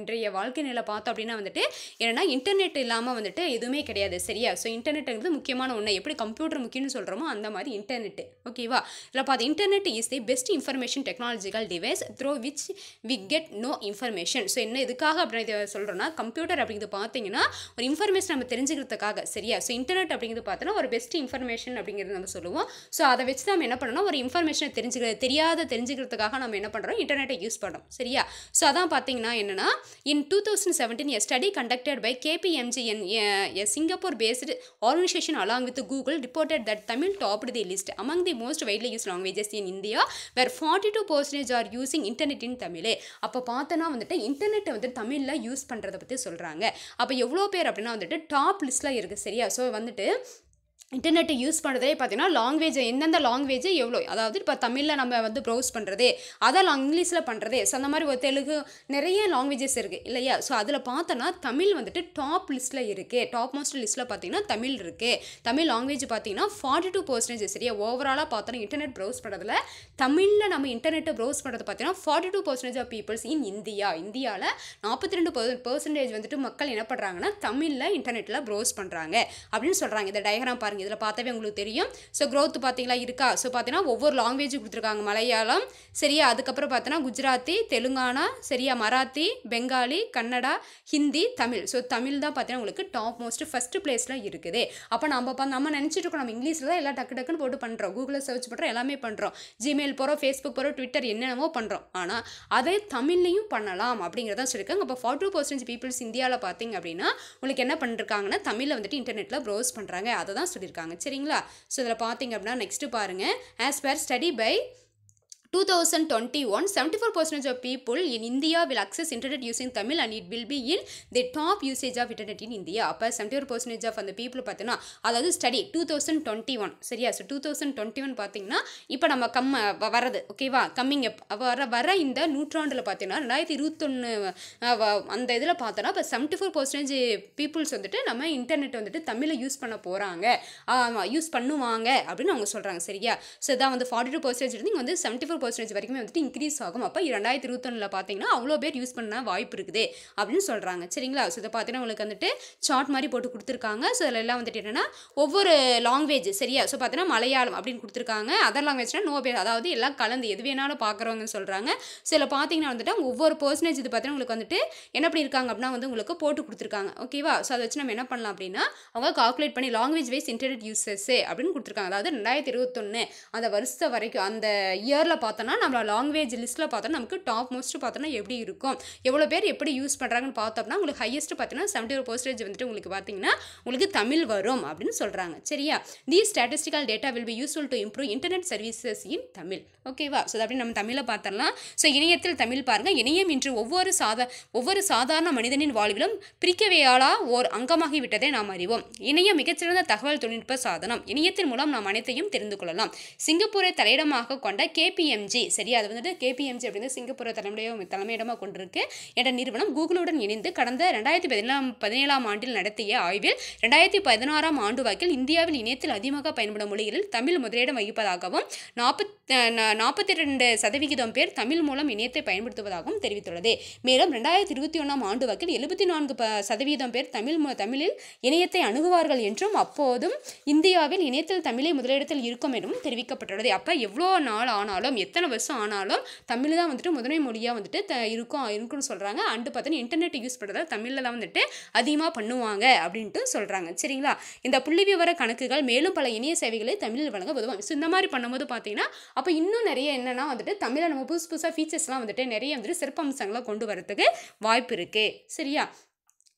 இன்றைய வாழ்க்கை நிலை பார்த்தோம் அப்படின்னா வந்துட்டு என்னென்னா இன்டர்நெட் இல்லாமல் வந்துட்டு எதுவுமே கிடையாது சரியா ஸோ இன்டர்நெட்டுங்கிறது முக்கியமான ஒன்று எப்படி கம்ப்யூட்டர் முக்கியம்னு சொல்கிறோமோ அந்த மாதிரி இன்டர்நெட்டு ஓகேவா இதில் பார்த்து internet is the best information technological device through which we get know information so என்ன இதுக்காக அப்படின்னு இதை சொல்கிறோன்னா கம்ப்யூட்டர் அப்படிங்கிறது பார்த்தீங்கன்னா ஒரு இன்ஃபர்மேஷன் நம்ம தெரிஞ்சுக்கிறதுக்காக சரியா ஸோ இன்டர்நெட் அப்படிங்கிறது பார்த்தோன்னா ஒரு பெஸ்ட் இன்ஃபர்மேஷன் அப்படிங்கிறது நம்ம சொல்லுவோம் ஸோ அதை வச்சு நம்ம என்ன பண்ணணும் ஒரு இன்ஃபர்மேஷனை தெரிஞ்சுக்கிறது தெரியாது தெரியாத தெரிஞ்சுக்கிறதுக்காக நம்ம என்ன பண்ணுறோம் இன்டர்நெட்டை யூஸ் பண்ணுறோம் சரியா ஸோ அதான் பார்த்தீங்கன்னா என்னென்னா in two thousand seventeen a study conducted by KPMG and a Singapore based organization along with Google reported that Tamil top the list among the most widely use languages in India where forty two percentage are using internet in தமிழே அப்போ பார்த்தோன்னா வந்துட்டு இன்டர்நெட்டை வந்து தமிழில் use பண்ணுறதை பற்றி சொல்கிறாங்க அப்போ எவ்வளோ பேர் அப்படின்னா வந்துட்டு டாப் லிஸ்ட்டில் இருக்குது சரியா ஸோ வந்துட்டு இன்டர்நெட்டை யூஸ் பண்ணுறதே பார்த்தீங்கன்னா லாங்குவேஜ் எந்தெந்த லாங்குவேஜ் எவ்வளோ அதாவது இப்போ தமிழில் நம்ம வந்து ப்ரௌஸ் பண்ணுறது அதெல்லாம் இங்கிலீஷில் பண்ணுறது ஸோ அந்த மாதிரி ஒரு தெலுங்கு நிறைய லாங்குவேஜஸ் இருக்குது இல்லையா ஸோ அதில் பார்த்தோன்னா தமிழ் வந்துட்டு டாப் லிஸ்ட்டில் இருக்குது டாப் மோஸ்ட் லிஸ்ட்டில் பார்த்தீங்கன்னா தமிழ் இருக்குது தமிழ் லாங்குவேஜ் பார்த்தீங்கன்னா ஃபார்ட்டி டூ பர்சன்டேஜ் சரியா ஓவராலாக பார்த்தோன்னா இன்டர்நெட் ப்ரௌஸ் பண்ணுறதுல தமிழில் நம்ம இன்டர்நெட்டை ப்ரௌஸ் பண்ணுறது பார்த்தீங்கன்னா forty two percentage of peoples in India இந்தியாவில் நாற்பத்தி ரெண்டு பர்சன்டேஜ் வந்துட்டு மக்கள் என்ன பண்ணுறாங்கன்னா தமிழில் இன்டர்நெட்டில் ப்ரௌஸ் பண்ணுறாங்க அப்படின்னு சொல்கிறாங்க இந்த டயக்ராம் பாருங்கள் பாருங்கள் இதில் பார்த்தாவே உங்களுக்கு தெரியும் ஸோ க்ரோத் பார்த்தீங்களா இருக்கா ஸோ பார்த்தீங்கன்னா ஒவ்வொரு லாங்குவேஜ் கொடுத்துருக்காங்க மலையாளம் சரியா அதுக்கப்புறம் பார்த்தோன்னா குஜராத்தி தெலுங்கானா சரியா மராத்தி பெங்காலி கன்னடா ஹிந்தி தமிழ் ஸோ தமிழ் தான் பார்த்தீங்கன்னா உங்களுக்கு டாப் மோஸ்ட் ஃபஸ்ட்டு பிளேஸில் இருக்குது அப்போ நம்ம நம்ம நினச்சிட்டு இருக்கோம் நம்ம இங்கிலீஷில் தான் எல்லாம் டக்கு டக்குன்னு போட்டு பண்ணுறோம் கூகுளில் சர்ச் பண்ணுறோம் எல்லாமே பண்ணுறோம் ஜிமெயில் போகிறோம் ஃபேஸ்புக் போகிறோம் ட்விட்டர் என்னென்னமோ பண்ணுறோம் ஆனால் அதே தமிழ்லையும் பண்ணலாம் அப்படிங்கிறத சொல்லியிருக்காங்க அப்போ ஃபார்ட்டி பர்சன்டேஜ் பீப்புள்ஸ் இந்தியாவில் பார்த்தீங்க அப்படின்னா உங்களுக்கு என்ன பண்ணிருக்காங்கன்னா தமிழில் வந்துட்டு இன்டர்நெட்டில் ப்ரௌஸ் பண்ணுறாங்க அதை தான் சொல்லி கொடுத்துருக்காங்க சரிங்களா ஸோ இதில் பார்த்தீங்க அப்படின்னா நெக்ஸ்ட்டு பாருங்கள் as per study by two thousand twenty one four percentage of people in India will access internet using Tamil and it will be in the top usage of internet in India அப்போ four percentage of அந்த people பார்த்தீங்கன்னா அதாவது study two thousand twenty one சரியா so two thousand twenty one பார்த்தீங்கன்னா இப்போ நம்ம கம்ம வரது ஓகேவா கம்மிங் வர வர இந்த நூற்றாண்டில் பார்த்தீங்கன்னா ரெண்டாயிரத்தி இருபத்தொன்று அந்த இதில் பார்த்தோன்னா இப்போ செவன்ட்டி ஃபோர் பர்சன்டேஜ் பீப்புள்ஸ் வந்துட்டு நம்ம இன்டர்நெட் வந்துட்டு தமிழை யூஸ் பண்ண போகிறாங்க யூஸ் பண்ணுவாங்க அப்படின்னு அவங்க சொல்கிறாங்க சரியா ஸோ இதான் வந்து ஃபார்ட்டி டூ பர்சன்டேஜ் வந்து செவன்ட்டி ஃபோர் ஒரு பர்சன்டேஜ் வரைக்குமே வந்துட்டு இன்க்ரீஸ் ஆகும் அப்போ ரெண்டாயிரத்தி இருபத்தொன்னில் பார்த்தீங்கன்னா அவ்வளோ பேர் யூஸ் பண்ண வாய்ப்பு இருக்குது அப்படின்னு சொல்கிறாங்க சரிங்களா ஸோ இதை பார்த்தீங்கன்னா உங்களுக்கு வந்துட்டு சார்ட் மாதிரி போட்டு கொடுத்துருக்காங்க ஸோ அதில் எல்லாம் வந்துட்டு என்னென்னா ஒவ்வொரு லாங்குவேஜ் சரியா ஸோ பார்த்தீங்கன்னா மலையாளம் அப்படின்னு கொடுத்துருக்காங்க அதர் லாங்குவேஜ்னா நோ பேர் அதாவது எல்லாம் கலந்து எது வேணாலும் பார்க்குறவங்கன்னு சொல்கிறாங்க சில பார்த்தீங்கன்னா வந்துட்டு ஒவ்வொரு பர்சன்டேஜ் இது பார்த்தீங்கன்னா உங்களுக்கு வந்துட்டு என்ன பண்ணியிருக்காங்க அப்படின்னா வந்து உங்களுக்கு போட்டு கொடுத்துருக்காங்க ஓகேவா ஸோ அதை வச்சு நம்ம என்ன பண்ணலாம் அப்படின்னா அவங்க கால்குலேட் பண்ணி லாங்குவேஜ் வைஸ் இன்டர்நெட் யூசஸ் அப்படின்னு கொடுத்துருக்காங்க அதாவது ரெண்டாயிரத்தி இருபத்தொன்று அந்த வருஷம் வரைக்கும் அந்த இயரில் பார்த்தோன்னா நம்ம லாங்குவேஜ் லிஸ்ட்டில் பார்த்தோன்னா நமக்கு டாப் மோஸ்ட் பார்த்தோன்னா எப்படி இருக்கும் எவ்வளோ பேர் எப்படி யூஸ் பண்ணுறாங்கன்னு பார்த்தோம்னா உங்களுக்கு ஹையஸ்ட் பார்த்தீங்கன்னா செவன்ட்டி ஒரு பர்சன்டேஜ் வந்துட்டு உங்களுக்கு பார்த்தீங்கன்னா உங்களுக்கு தமிழ் வரும் அப்படின்னு சொல்கிறாங்க சரியா the statistical data will be useful to improve internet services in Tamil ஓகேவா ஸோ அப்படி நம்ம தமிழை பார்த்தரலாம் ஸோ இணையத்தில் தமிழ் பாருங்கள் இணையம் இன்று ஒவ்வொரு சாத ஒவ்வொரு சாதாரண மனிதனின் வாழ்விலும் பிரிக்கவையாளா ஓர் அங்கமாகிவிட்டதை நாம் அறிவோம் இணையம் மிகச்சிறந்த தகவல் தொழில்நுட்ப சாதனம் இணையத்தின் மூலம் நாம் அனைத்தையும் தெரிந்து கொள்ளலாம் சிங்கப்பூரை தலையிடமாக கொண்ட கேபிஎம் கேபிஎம்ஜி சரி அது வந்துட்டு கேபிஎம்ஜி அப்படின்னு சிங்கப்பூர் தலைமுடைய தலைமையிடமாக கொண்டிருக்கு என்ற நிறுவனம் கூகுளுடன் இணைந்து கடந்த ரெண்டாயிரத்தி பதினேழாம் பதினேழாம் ஆண்டில் நடத்திய ஆய்வில் ரெண்டாயிரத்தி பதினாறாம் ஆண்டு வாக்கில் இந்தியாவில் இணையத்தில் அதிகமாக பயன்படும் மொழிகளில் தமிழ் முதலிடம் வகிப்பதாகவும் நாற்பத் நாற்பத்தி ரெண்டு சதவிகிதம் பேர் தமிழ் மூலம் இணையத்தை பயன்படுத்துவதாகவும் தெரிவித்துள்ளது மேலும் ரெண்டாயிரத்தி இருபத்தி ஒன்றாம் ஆண்டு வாக்கில் எழுபத்தி நான்கு சதவீதம் பேர் தமிழ் தமிழில் இணையத்தை அணுகுவார்கள் என்றும் அப்போதும் இந்தியாவில் இணையத்தில் தமிழை முதலிடத்தில் இருக்கும் எனவும் தெரிவிக்கப்பட்டுள்ளது அப்போ எவ்வளோ நாள் ஆனாலும் எத்தனை வருஷம் ஆனாலும் தமிழ் தான் வந்துட்டு முதன்மை மொழியாக வந்துட்டு த இருக்கும் இருக்குன்னு சொல்கிறாங்க அண்டு பார்த்தீங்கன்னா இன்டர்நெட் யூஸ் பண்ணுறதால் தமிழில் வந்துட்டு அதிகமாக பண்ணுவாங்க அப்படின்ட்டு சொல்கிறாங்க சரிங்களா இந்த புள்ளி விவர கணக்குகள் மேலும் பல இணைய சேவைகளை தமிழில் வழங்க உதவும் ஸோ இந்த மாதிரி பண்ணும்போது பார்த்தீங்கன்னா அப்போ இன்னும் நிறைய என்னென்னா வந்துட்டு தமிழை நம்ம புதுசு புதுசாக ஃபீச்சர்ஸ்லாம் வந்துட்டு நிறைய வந்துட்டு சிறப்பம்சங்களை கொண்டு வரதுக்கு வாய்ப்பு இருக்குது சரியா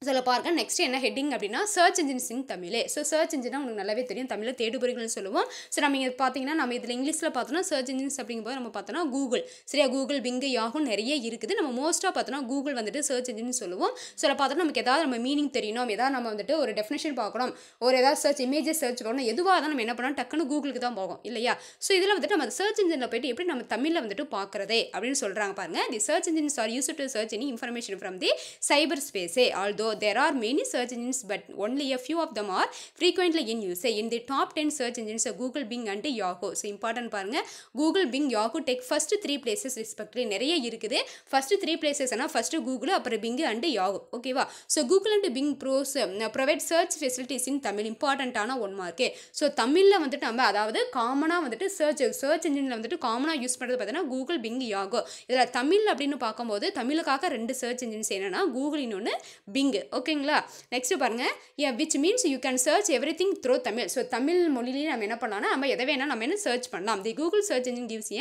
சில பாருங்க நெக்ஸ்ட் என்ன ஹெட்டிங் அப்படின்னா சர்ச் இன்ஜின்ஸ் இன் தமிழே ஸோ சர்ச் இன்ஜினா உங்களுக்கு நல்லாவே தெரியும் தமிழில் தேடுபொறிகள்னு சொல்லுவோம் ஸோ நம்ம இங்கே பார்த்தீங்கன்னா நம்ம இதில் இங்கிலீஷில் பார்த்தோம்னா சர்ச் இன்ஜின்ஸ் அப்படிங்கும்போது நம்ம பார்த்தோம்னா கூகுள் சரியா கூகுள் பிங்கு யாகும் நிறைய இருக்குது நம்ம மோஸ்ட்டாக பார்த்தோம்னா கூகுள் வந்துட்டு சர்ச் இன்ஜின் சொல்லுவோம் சில பார்த்தோம்னா நமக்கு ஏதாவது நம்ம மீனிங் தெரியணும் ஏதாவது நம்ம வந்துட்டு ஒரு டெஃபினேஷன் பார்க்கணும் ஒரு ஏதாவது சர்ச் இமேஜஸ் சர்ச் பண்ணணும் எதுவாக தான் நம்ம என்ன பண்ணோம் டக்குன்னு கூகுளுக்கு தான் போகும் இல்லையா ஸோ இதில் வந்துட்டு நம்ம சர்ச் இன்ஜினில் போயிட்டு எப்படி நம்ம தமிழில் வந்துட்டு பார்க்குறதே அப்படின்னு சொல்கிறாங்க பாருங்க the search engines are use to search any information from the cyber ஸ்பேஸே although so there are many search engines but only a few of them are frequently in use in the top ten search engines Google Bing and Yahoo so important பாருங்கள் Google Bing Yahoo take first three places respectively நிறைய இருக்குது first three பிளேசஸ்னால் first Google அப்புறம் Bing and Yahoo ஓகேவா so Google and ping browse provide search facilities in Tamil இம்பார்ட்டண்ட்டான one mark so தமிழில் வந்துட்டு நம்ம அதாவது காமனாக வந்துட்டு சர்ச் சர்ச் இன்ஜினில் வந்துட்டு காமனாக யூஸ் பண்ணுறது பார்த்தீங்கன்னா கூகுள் பிங் யாகோ இதில் தமிழ் அப்படின்னு பார்க்கும்போது தமிழுக்காக ரெண்டு சர்ச் இன்ஜின்ஸ் என்னென்னா கூகுள் இன்னொன்று பிங்கு ஓகேங்களா நெக்ஸ்ட் பாருங்கள் yeah which means you can search every thing through Tamil so Tamil மொழிலையும் நம்ம என்ன பண்ணலாம்னா நம்ம எதை வேணால் நம்ம என்ன சர்ச் பண்ணலாம் the Google search engine gives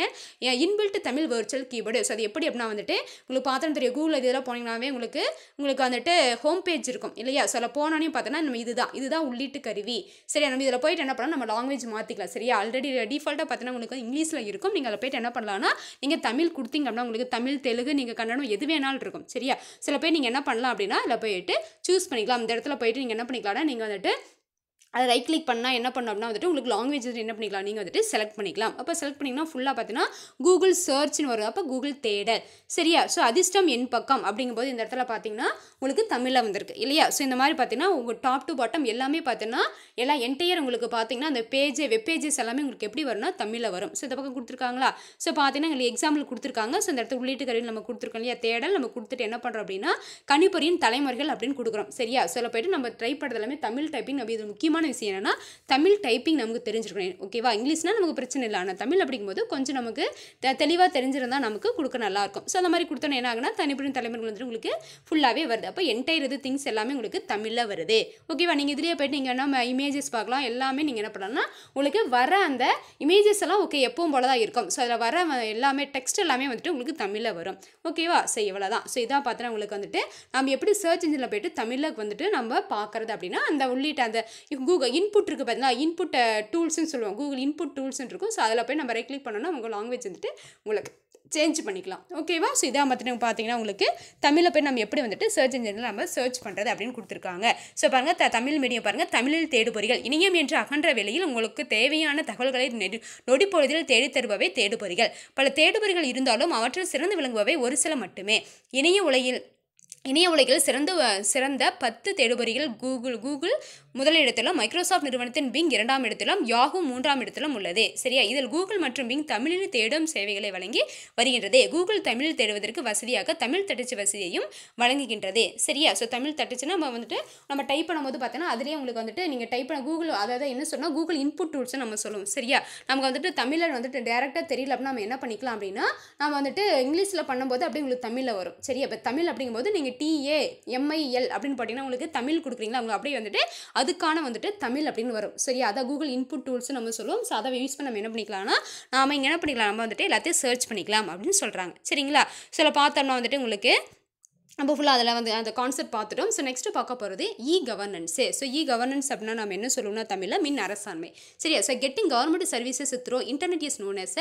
an inbuilt Tamil virtual keyboard so அது எப்படி அப்படின்னா வந்துட்டு உங்களுக்கு பார்த்தோம் தெரியும் கூகுள் இதெல்லாம் போனீங்கனாவே உங்களுக்கு உங்களுக்கு வந்துட்டு ஹோம் பேஜ் இருக்கும் இல்லையா ஸோ அதில் போனோன்னே பார்த்தோன்னா நம்ம இதுதான் இதுதான் உள்ளீட்டு கருவி சரியா நம்ம இதில் போயிட்டு என்ன பண்ணலாம் நம்ம லாங்குவேஜ் மாற்றிக்கலாம் சரியா ஆல்ரெடி டிஃபால்ட்டாக பார்த்தோம்னா உங்களுக்கு இங்கிலீஷில் இருக்கும் நீங்கள் அதில் போயிட்டு என்ன பண்ணலாம்னா நீங்கள் தமிழ் கொடுத்தீங்க அப்படின்னா உங்களுக்கு தமிழ் தெலுங்கு நீங்கள் கன்னடம் எது வேணாலும் இருக்கும் சரியா சில பேர் நீங்கள் என்ன பண்ணலாம் அப்படின்னா அதில் போயிட்டு போயிட்டு சூஸ் பண்ணிக்கலாம் இந்த இடத்துல போயிட்டு நீங்கள் என்ன பண்ணிக்கலாம்னா நீங்கள் வந்துட்டு அதை ரைட் கிளிக் பண்ணால் என்ன பண்ணோம் அப்படின்னா வந்துட்டு உங்களுக்கு லாங்குவேஜ் என்ன பண்ணிக்கலாம் நீங்கள் வந்துட்டு செலக்ட் பண்ணிக்கலாம் அப்போ செலக்ட் பண்ணிங்கன்னா ஃபுல்லாக பார்த்தீங்கன்னா கூகுள் சர்ச்னு வரும் அப்போ கூகுள் தேடல் சரியா ஸோ அதிர்ஷ்டம் என் பக்கம் அப்படிங்கும்போது இந்த இடத்துல பார்த்தீங்கன்னா உங்களுக்கு தமிழில் வந்திருக்கு இல்லையா ஸோ இந்த மாதிரி பார்த்தீங்கன்னா உங்கள் டாப் டு பாட்டம் எல்லாமே பார்த்தீங்கன்னா எல்லா என்டையர் உங்களுக்கு பார்த்தீங்கன்னா அந்த பேஜ் வெப் பேஜஸ் எல்லாமே உங்களுக்கு எப்படி வரும்னா தமிழில் வரும் ஸோ இந்த பக்கம் கொடுத்துருக்காங்களா ஸோ பார்த்தீங்கன்னா எங்களுக்கு எக்ஸாம்பிள் கொடுத்துருக்காங்க ஸோ இந்த இடத்துல உள்ளீட்டு கருவி நம்ம கொடுத்துருக்கோம் இல்லையா தேடல் நம்ம கொடுத்துட்டு என்ன பண்ணுறோம் அப்படின்னா கணிப்பொறியின் தலைமுறைகள் அப்படின்னு கொடுக்குறோம் சரியா ஸோ போயிட்டு நம்ம ட்ரை பண்ணுறது எல்லாமே தமிழ் டைப்பிங் அப்படி இது முக்கியமாக முக்கியமான விஷயம் என்னென்னா தமிழ் டைப்பிங் நமக்கு தெரிஞ்சிருக்கணும் ஓகேவா இங்கிலீஷ்னால் நமக்கு பிரச்சனை இல்லை ஆனால் தமிழ் அப்படிங்கும்போது கொஞ்சம் நமக்கு தெளிவாக தெரிஞ்சிருந்தால் நமக்கு கொடுக்க நல்லாயிருக்கும் ஸோ அந்த மாதிரி கொடுத்தோன்னே என்ன ஆகுனா தனிப்பட்ட தலைமுறைகள் வந்து உங்களுக்கு ஃபுல்லாகவே வருது அப்போ என்டையர் இது திங்ஸ் எல்லாமே உங்களுக்கு தமிழில் வருது ஓகேவா நீங்கள் இதிலேயே போய்ட்டு நீங்கள் என்ன இமேஜஸ் பார்க்கலாம் எல்லாமே நீங்கள் என்ன பண்ணலாம்னா உங்களுக்கு வர அந்த இமேஜஸ் எல்லாம் ஓகே எப்பவும் போல தான் இருக்கும் ஸோ அதில் வர எல்லாமே டெக்ஸ்ட் எல்லாமே வந்துட்டு உங்களுக்கு தமிழில் வரும் ஓகேவா ஸோ இவ்வளோ தான் ஸோ இதான் பார்த்தோன்னா உங்களுக்கு வந்துட்டு நம்ம எப்படி சர்ச் இன்ஜினில் போய்ட்டு தமிழில் வந்துட்டு நம்ம பார்க்குறது அப்படின்னா அந்த உள்ளிட்ட அந்த கூகுள் இன்புட் இருக்குது பார்த்தீங்கன்னா இன்புட்டை டூல்ஸுன்னு சொல்லுவாங்க கூகுள் இன்புட் டூல்ஸ்னு இருக்கும் ஸோ அதில் போய் நம்ம ரைட் கிளிக் பண்ணோம்னா உங்கள் லாங்குவேஜ் வந்துட்டு உங்களுக்கு சேஞ்ச் பண்ணிக்கலாம் ஓகேவா ஸோ இதாக மட்டும் பார்த்தீங்கன்னா உங்களுக்கு தமிழில் போய் நம்ம எப்படி வந்துட்டு சர்ச் இன்ஜினில் நம்ம சர்ச் பண்ணுறது அப்படின்னு கொடுத்துருக்காங்க ஸோ பாருங்கள் த தமிழ் மீடியம் பாருங்கள் தமிழில் தேடுபொறிகள் இணையம் என்று அகன்ற வேளையில் உங்களுக்கு தேவையான தகவல்களை நெடு நொடிப்பொழுதில் தேடி தேடுபொறிகள் பல தேடுபொறிகள் இருந்தாலும் அவற்றில் சிறந்து விளங்குபவை ஒரு சில மட்டுமே இணைய உலகில் இணைய உலகில் சிறந்த சிறந்த பத்து தேடுபொறிகள் கூகுள் கூகுள் முதலிடத்திலும் மைக்ரோசாஃப்ட் நிறுவனத்தின் பிங் இரண்டாம் இடத்திலும் யாகு மூன்றாம் இடத்திலும் உள்ளது சரியா இதில் கூகுள் மற்றும் பிங் தமிழில் தேடும் சேவைகளை வழங்கி வருகின்றது கூகுள் தமிழில் தேடுவதற்கு வசதியாக தமிழ் தட்டச்சு வசதியையும் வழங்குகின்றது சரியா ஸோ தமிழ் தட்டச்சுன்னா நம்ம வந்துட்டு நம்ம டைப் பண்ணும்போது பார்த்தோன்னா அதிலேயே உங்களுக்கு வந்துட்டு நீங்கள் டைப் பண்ண கூகுள் அதாவது என்ன சொன்னால் கூகுள் இன்புட் டூல்ஸ் நம்ம சொல்லுவோம் சரியா நமக்கு வந்துட்டு தமிழில் வந்துட்டு டேரெக்டாக தெரியல அப்படின்னா நம்ம என்ன பண்ணிக்கலாம் அப்படின்னா நம்ம வந்துட்டு இங்கிலீஷில் பண்ணும்போது அப்படியே உங்களுக்கு தமிழில் வரும் சரியா இப்போ தமிழ் அப்படிங்கும்போது நீங்கள் டிஏ எம்ஐஎல் அப்படின்னு பார்த்தீங்கன்னா உங்களுக்கு தமிழ் கொடுக்குறீங்களா அவங்க அப்படியே வந்துட்டு அதுக்கான வந்துட்டு தமிழ் அப்படின்னு வரும் சரியா அதை கூகுள் இன்புட் டூல்ஸ் நம்ம சொல்லுவோம் ஸோ அதை யூஸ் பண்ண நம்ம என்ன பண்ணிக்கலாம்னா நாம் இங்கே என்ன பண்ணிக்கலாம் நம்ம வந்துட்டு எல்லாத்தையும் சர்ச் பண்ணிக்கலாம் அப்படின்னு சொல்கிறாங்க சரிங்களா சில பார்த்தோம்னா வந்துட்டு உங்களுக்கு நம்ம ஃபுல்லாக அதில் வந்து அந்த கான்செப்ட் பார்த்துட்டோம் ஸோ நெக்ஸ்ட்டு பார்க்க போகிறது இ கவர்னன்ஸே ஸோ இ கவர்னன்ஸ் அப்படின்னா நம்ம என்ன சொல்லணும்னா தமிழில் மின் அரசாண்மை சரியா so getting government services through internet is known as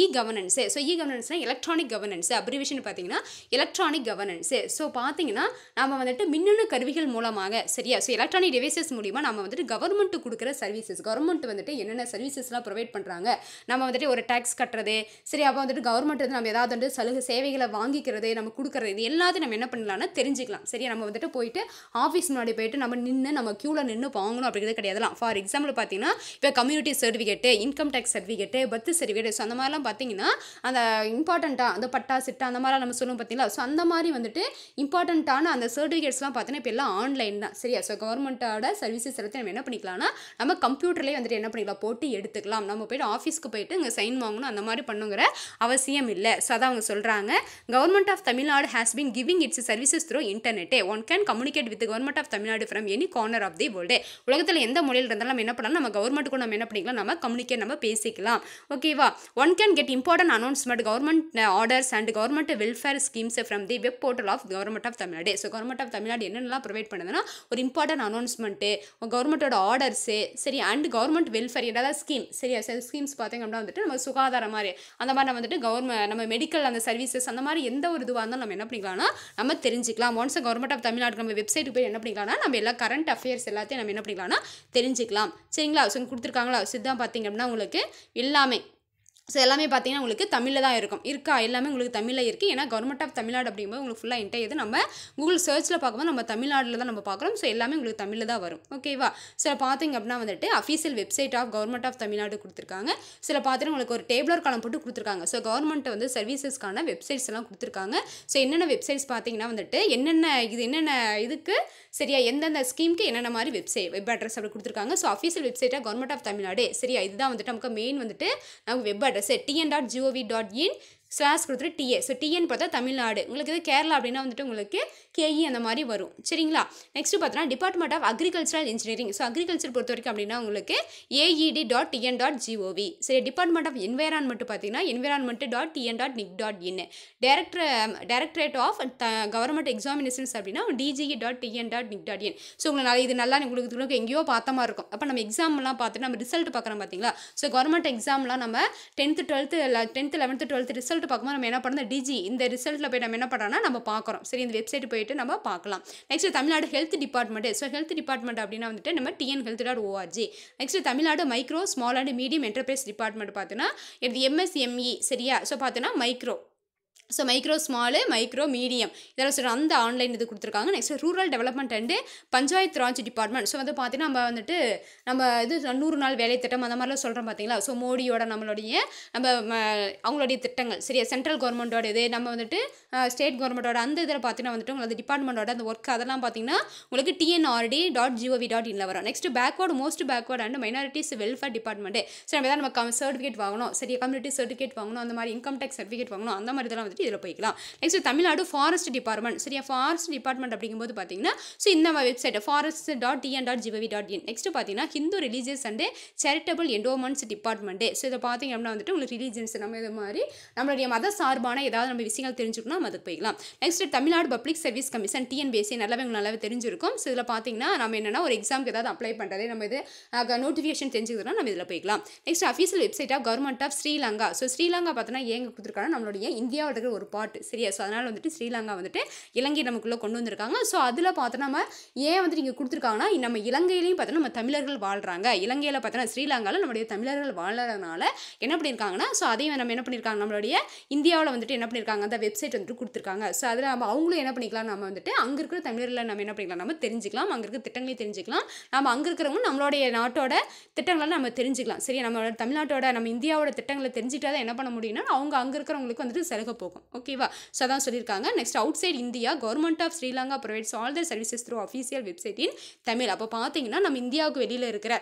e கவர்னன்ஸே ஸோ இ கவர்னன்ஸ்னா எலக்ட்ரானிக் கவர்னன்ஸ் அப்ரிவேஷன் பார்த்தீங்கன்னா எலக்ட்ரானிக் கவர்னன்ஸு ஸோ பார்த்தீங்கன்னா நம்ம வந்துட்டு மின்னணு கருவிகள் மூலமாக சரியா ஸோ எலக்ட்ரானிக் டிவைசஸ் மூலியமாக நம்ம வந்துட்டு கவர்மெண்ட் கொடுக்குற சர்வீசஸ் கவர்மெண்ட் வந்துட்டு என்னென்ன சர்வீசஸ்லாம் ப்ரொவைட் பண்ணுறாங்க நம்ம வந்துட்டு ஒரு டேக்ஸ் கட்டுறது சரி அப்போ வந்துட்டு கவர்மெண்ட் வந்து நம்ம ஏதாவது வந்து சலுகை சேவைகளை வாங்கிக்கிறது நம்ம கொடுக்குறது இது எல்லாத்தையும் நம்ம என்ன பண்ணுறோம் பண்ணலான்னா தெரிஞ்சுக்கலாம் சரியா நம்ம வந்துட்டு போயிட்டு ஆஃபீஸ் முன்னாடி போயிட்டு நம்ம நின்று நம்ம க்யூவில் நின்று வாங்கணும் அப்படிங்கிறது கிடையாதுலாம் ஃபார் எக்ஸாம்பிள் பார்த்தீங்கன்னா இப்போ community certificate income tax certificate birth certificate so அந்த மாதிரிலாம் பார்த்தீங்கன்னா அந்த இம்பார்ட்டண்ட்டாக அந்த பட்டா சிட்டா அந்த மாதிரிலாம் நம்ம சொல்லுவோம் பார்த்தீங்களா ஸோ அந்த மாதிரி வந்துட்டு இம்பார்ட்டண்ட்டான அந்த சர்டிஃபிகேட்ஸ்லாம் பார்த்தீங்கன்னா இப்போ எல்லாம் ஆன்லைன் தான் சரியா ஸோ கவர்மெண்ட்டோட சர்வீசஸ் எடுத்து நம்ம என்ன பண்ணிக்கலாம்னா நம்ம கம்ப்யூட்டர்லேயே வந்துட்டு என்ன பண்ணிக்கலாம் போட்டு எடுத்துக்கலாம் நம்ம போய்ட்டு ஆஃபீஸ்க்கு போயிட்டு இங்கே சைன் வாங்கணும் அந்த மாதிரி பண்ணுங்கிற அவசியம் இல்லை ஸோ அதை அவங்க சொல்கிறாங்க government of Tamil Nadu has been giving its services through இன்டர்நெட்டே one can communicate with government of Tamil Nadu from any corner of the world உலகத்தில் எந்த மொழியில் இருந்தாலும் நம்ம என்ன பண்ணலாம் நம்ம கூட நம்ம என்ன பண்ணிக்கலாம் நம்ம கம்யூனிகேட் நம்ம பேசிக்கலாம் ஓகேவா one can get important announcement government orders and government welfare schemes from the web portal of government of Tamil Nadu so government of Tamil Nadu என்னென்னலாம் ப்ரொவைட் பண்ணுதுன்னா ஒரு இம்பார்ட்டன்ட் அனௌன்ஸ்மெண்ட்டு கவர்மெண்ட்டோட ஆர்டர்ஸு சரி அண்ட் கவர்மெண்ட் வெல்ஃபேர் ஏதாவது ஸ்கீம் சரியா சில ஸ்கீம்ஸ் பார்த்தீங்க அப்படின்னா வந்துட்டு நம்ம சுகாதார மாதிரி அந்த மாதிரி வந்துட்டு கவர்மெண்ட் நம்ம மெடிக்கல் அந்த சர்வீசஸ் அந்த மாதிரி எந்த ஒரு இதுவாக இருந்தாலும் நம்ம என்ன பண்ணிக்கலாம்னா நம்ம தெரிஞ்சிக்கலாம் தெரிஞ்சுக்கலாம் ஒன்ஸ் கவர்மெண்ட் ஆஃப் தமிழ்நாடு நம்ம வெப்சைட் போய் என்ன பண்ணிக்கலாம் நம்ம எல்லா கரண்ட் அஃபேர்ஸ் எல்லாத்தையும் நம்ம என்ன பண்ணிக்கலாம்னா தெரிஞ்சிக்கலாம் சரிங்களா ஸோ கொடுத்துருக்காங்களா சித்தா பார்த்தீங்க அப்படின்னா உங்களுக்கு எல்லாமே ஸோ எல்லாமே பார்த்தீங்கன்னா உங்களுக்கு தமிழில் தான் இருக்கும் இருக்கா எல்லாமே உங்களுக்கு தமிழில் இருக்குது ஏன்னா கவர்மெண்ட் ஆஃப் தமிழ்நாடு அப்படிங்கும்போது உங்களுக்கு ஃபுல்லாக இன்டர் இது நம்ம கூகுள் சர்ச்சில் பார்க்கும்போது நம்ம தமிழ்நாட்டில் தான் நம்ம பார்க்குறோம் ஸோ எல்லாமே உங்களுக்கு தமிழில் தான் வரும் ஓகேவா சில பார்த்திங்க அப்படின்னா வந்துட்டு official website of government of Tamil Nadu கொடுத்துருக்காங்க சில பார்த்துட்டு உங்களுக்கு ஒரு டேபிளர் காலம் போட்டு கொடுத்துருக்காங்க ஸோ கவர்மெண்ட் வந்து சர்வீசஸ்க்கான வெப்சைட்ஸ் எல்லாம் கொடுத்துருக்காங்க ஸோ என்னென்ன வெப்சைட்ஸ் பார்த்தீங்கன்னா வந்துட்டு என்னென்ன இது என்னென்ன இதுக்கு சரியா எந்தெந்த ஸ்கீமுக்கு என்னென்ன மாதிரி வெப்சைட் வெப் அட்ரஸ் அப்படி கொடுத்துருக்காங்க ஸோ அஃபீஷியல் வெப்சைட்டாக கவர்மெண்ட் ஆஃப் தமிழ்நாடு சரியா இதுதான் வந்துட்டு நமக்கு மெயின் வந்துட்டு நமக்கு web address TN dot GOV dot in ஸ்வாஸ் கொடுத்துட்டு டிஏ ஸோ டிஎன் பார்த்தா தமிழ்நாடு உங்களுக்கு இது கேரளா அப்படின்னா வந்துட்டு உங்களுக்கு கேஇ e அந்த மாதிரி வரும் சரிங்களா நெக்ஸ்ட் பார்த்தோன்னா department of agricultural engineering so agriculture பொறுத்த வரைக்கும் அப்படின்னா உங்களுக்கு AET dot TN dot GOV சரி டிபார்ட்மெண்ட் ஆஃப் என்வரான்மெண்ட் பார்த்தீங்கன்னா environment dot TN dot NIC dot in director directorate of government examinations அப்படின்னா DGE dot TN dot NIC dot in so உங்களுக்கு இது நல்லா உங்களுக்கு எங்கேயோ பார்த்த மாதிரி இருக்கும் அப்போ நம்ம எக்ஸாம்லாம் பார்த்துட்டு நம்ம ரிசல்ட் பார்க்குறோம் பார்த்தீங்களா ஸோ கவர்மெண்ட் எக்ஸாம்லாம் நம்ம tenth twelfth tenth eleventh twelfth result result பார்க்கும்போது நம்ம என்ன பண்ணுறது டிஜி இந்த ரிசல்ட்டில் போய் நம்ம என்ன பண்ணுறோம்னா நம்ம பார்க்குறோம் சரி இந்த வெப்சைட் போயிட்டு நம்ம பார்க்கலாம் next Tamil Nadu health department so health department அப்படின்னா வந்துட்டு நம்ம TN health dot ORG next Tamil Nadu micro small and medium enterprise department பார்த்தீங்கன்னா இது எம்எஸ்எம்இ e, சரியா ஸோ பார்த்தீங்கன்னா micro so micro small micro medium இதெல்லாம் சொல்கிற அந்த ஆன்லைன் இது கொடுத்துருக்காங்க next rural development and Panchayat Raj department so வந்து பார்த்தீங்கன்னா நம்ம வந்துட்டு நம்ம இது நூறு நாள் வேலை திட்டம் அந்த மாதிரிலாம் சொல்கிறோம் பார்த்தீங்களா ஸோ மோடியோட நம்மளுடைய நம்ம அவங்களுடைய திட்டங்கள் சரியா சென்ட்ரல் கவர்மெண்ட்டோட இது நம்ம வந்துட்டு ஸ்டேட் கவர்மெண்ட்டோட அந்த இதில் பார்த்தீங்கன்னா வந்துட்டு உங்களுக்கு டிபார்ட்மெண்ட்டோட அந்த ஒர்க் அதெல்லாம் பார்த்தீங்கன்னா உங்களுக்கு டிஎன்ஆர்டி டாட் ஜிஓவி டாட் இன்ல வரும் next backward most backward and minorities welfare department சரி நம்ம தான் நம்ம சர்டிஃபிகேட் வாங்கணும் சரியா கம்யூனிட்டி சர்டிஃபிகேட் வாங்கணும் அந்த மாதிரி இன்கம் டேக்ஸ் சர்டிஃபிகேட் வாங்கணும் அந்த மாதிரி இதெல்லாம் வந்துட்டு இதில் போய்க்கலாம் நெக்ஸ்ட் தமிழ்நாடு ஃபாரஸ்ட் டிபார்ட்மெண்ட் சரியா ஃபாரஸ்ட் டிபார்ட்மெண்ட் அப்படிங்கும்போது பார்த்தீங்கன்னா ஸோ இந்த website forest dot TN dot GOV dot in next பார்த்தீங்கன்னா Hindu religious and charitable endowments department so இதை பார்த்திங்க அப்படின்னா வந்துட்டு உங்களுக்கு ரிலீஜியன்ஸ் நம்ம இது மாதிரி நம்மளுடைய மத சார்பான ஏதாவது நம்ம விஷயங்கள் தெரிஞ்சுக்கணும் நம்ம அதுக்கு போய்க்கலாம் next Tamil Nadu public service commission TNPSC நல்லாவே உங்களுக்கு நல்லாவே தெரிஞ்சிருக்கும் ஸோ இதில் பார்த்தீங்கன்னா நம்ம என்னென்னா ஒரு எக்ஸாமுக்கு ஏதாவது அப்ளை பண்ணுறதே நம்ம இது நோட்டிஃபிகேஷன் தெரிஞ்சுக்கிறோம் நம்ம இதில் போய்க்கலாம் next official website of government of Sri Lanka so Sri Lanka பார்த்தோன்னா ஏங்க கொடுத்துருக்காங்க நம்மளுடைய இந்தியாவோட அழகு ஒரு பாட்டு சரியா ஸோ அதனால் வந்துட்டு ஸ்ரீலங்கா வந்துட்டு இலங்கை நமக்குள்ளே கொண்டு வந்திருக்காங்க ஸோ அதில் பார்த்தோன்னா நம்ம ஏன் வந்துட்டு இங்கே கொடுத்துருக்காங்கன்னா நம்ம இலங்கையிலையும் பார்த்தோன்னா நம்ம தமிழர்கள் வாழ்கிறாங்க இலங்கையில் பார்த்தோன்னா ஸ்ரீலங்காவில் நம்மளுடைய தமிழர்கள் வாழறதுனால என்ன பண்ணியிருக்காங்கன்னா ஸோ அதையும் நம்ம என்ன பண்ணியிருக்காங்க நம்மளுடைய இந்தியாவில் வந்துட்டு என்ன பண்ணியிருக்காங்க அந்த வெப்சைட் வந்துட்டு கொடுத்துருக்காங்க ஸோ அதில் நம்ம அவங்களும் என்ன பண்ணிக்கலாம் நம்ம வந்துட்டு அங்கே இருக்கிற தமிழர்களை நம்ம என்ன பண்ணிக்கலாம் நம்ம தெரிஞ்சுக்கலாம் அங்கே இருக்கிற திட்டங்களையும் தெரிஞ்சுக்கலாம் நம்ம அங்கே இருக்கிறவங்க நம்மளுடைய நாட்டோட திட்டங்களை நம்ம தெரிஞ்சுக்கலாம் சரி நம்மளோட தமிழ்நாட்டோட நம்ம இந்தியாவோட திட்டங்களை தெரிஞ்சுக்கிட்டா தான் என்ன பண்ண முடியும்னா அவங்க அங்கே இருக்கிறவங்களுக்கு வந்துட்டு சலுகை போகும் போகும் ஓகேவா ஸோ அதான் சொல்லியிருக்காங்க next outside India government of Sri Lanka provides all the services through official website in Tamil அப்போ பார்த்தீங்கன்னா நம்ம இந்தியாவுக்கு வெளியில் இருக்கிற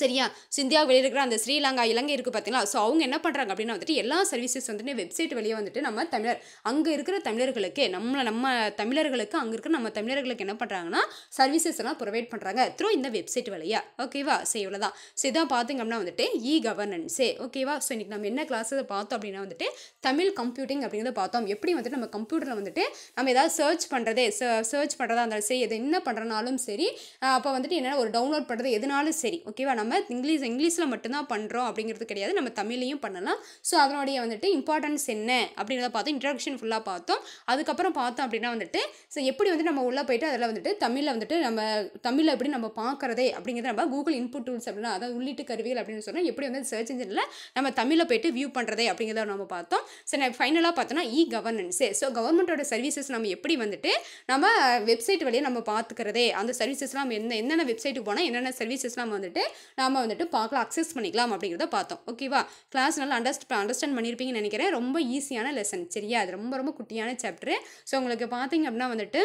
சரியா சிந்தியா வெளியே இருக்கிற அந்த ஸ்ரீலங்கா இலங்கை இருக்குது பார்த்தீங்களா ஸோ அவங்க என்ன பண்ணுறாங்க அப்படின்னா வந்துட்டு எல்லா சர்வீசஸ் வந்துட்டு வெப்சைட் வெளியே வந்துட்டு நம்ம தமிழர் அங்கே இருக்கிற தமிழர்களுக்கு நம்மளை நம்ம தமிழர்களுக்கு அங்கே இருக்கிற நம்ம தமிழர்களுக்கு என்ன பண்ணுறாங்கன்னா சர்வீசஸ் எல்லாம் ப்ரொவைட் பண்ணுறாங்க த்ரூ இந்த வெப்சைட் வழியா ஓகேவா ஸோ இவ்வளோ தான் ஸோ இதான் பார்த்தீங்க அப்படின்னா வந்துட்டு இ கவர்னன்ஸே ஓகேவா ஸோ இன்றைக்கி நம்ம என்ன கிளாஸை பார்த்தோம் அப்படின்னா வந்துட்டு தமிழ் கம்ப்யூட்டிங் அப்படிங்கிறத பார்த்தோம் எப்படி வந்துட்டு நம்ம கம்ப்யூட்டரில் வந்துட்டு நம்ம ஏதாவது சர்ச் பண்ணுறதே சர்ச் பண்ணுறதா இருந்தாலும் சரி எது என்ன பண்ணுறனாலும் சரி அப்போ வந்துட்டு என்ன ஒரு டவுன்லோட் பண்ணுறது எதுனாலும் சரி ஓகேவா நம்ம இங்கிலீஷ் இங்கிலீஷில் மட்டும்தான் பண்ணுறோம் அப்படிங்கிறது கிடையாது நம்ம தமிழ்லையும் பண்ணலாம் ஸோ அதனுடைய வந்துட்டு இம்பார்ட்டன்ஸ் என்ன அப்படிங்கிறத பார்த்தோம் இன்ட்ரடக்ஷன் ஃபுல்லாக பார்த்தோம் அதுக்கப்புறம் பார்த்தோம் அப்படின்னா வந்துட்டு ஸோ எப்படி வந்து நம்ம உள்ளே போயிட்டு அதில் வந்துட்டு தமிழில் வந்துட்டு நம்ம தமிழில் எப்படி நம்ம பார்க்குறதே அப்படிங்கிறத நம்ம கூகுள் இன்புட் டூல்ஸ் அப்படின்னா அதாவது உள்ளிட்டு கருவிகள் அப்படின்னு சொன்னால் எப்படி வந்து சர்ச் இன்ஜினில் நம்ம தமிழில் போயிட்டு வியூ பண்ணுறதே அப்படிங்கிறத நம்ம பார்த்தோம் ஸோ நான் ஃபைனலாக பார்த்தோன்னா இ கவர்னன்ஸு ஸோ கவர்மெண்ட்டோட சர்வீசஸ் நம்ம எப்படி வந்துட்டு நம்ம வெப்சைட் வழியாக நம்ம பார்த்துக்கிறதே அந்த சர்வீசஸ்லாம் என்ன என்னென்ன வெப்சைட்டுக்கு போனால் என்னென்ன சர்வீசஸ்லாம் வந்துட்டு நாம் வந்துட்டு பார்க்கலாம் அக்சஸ் பண்ணிக்கலாம் அப்படிங்கிறத பார்த்தோம் ஓகேவா கிளாஸ் நல்லா அண்டர்ஸ்ட் அண்டர்ஸ்டாண்ட் பண்ணியிருப்பீங்கன்னு நினைக்கிறேன் ரொம்ப ஈஸியான லெசன் சரியா அது ரொம்ப ரொம்ப குட்டியான சாப்டர் ஸோ உங்களுக்கு பார்த்தீங்க அப்படின்னா வந்துட்டு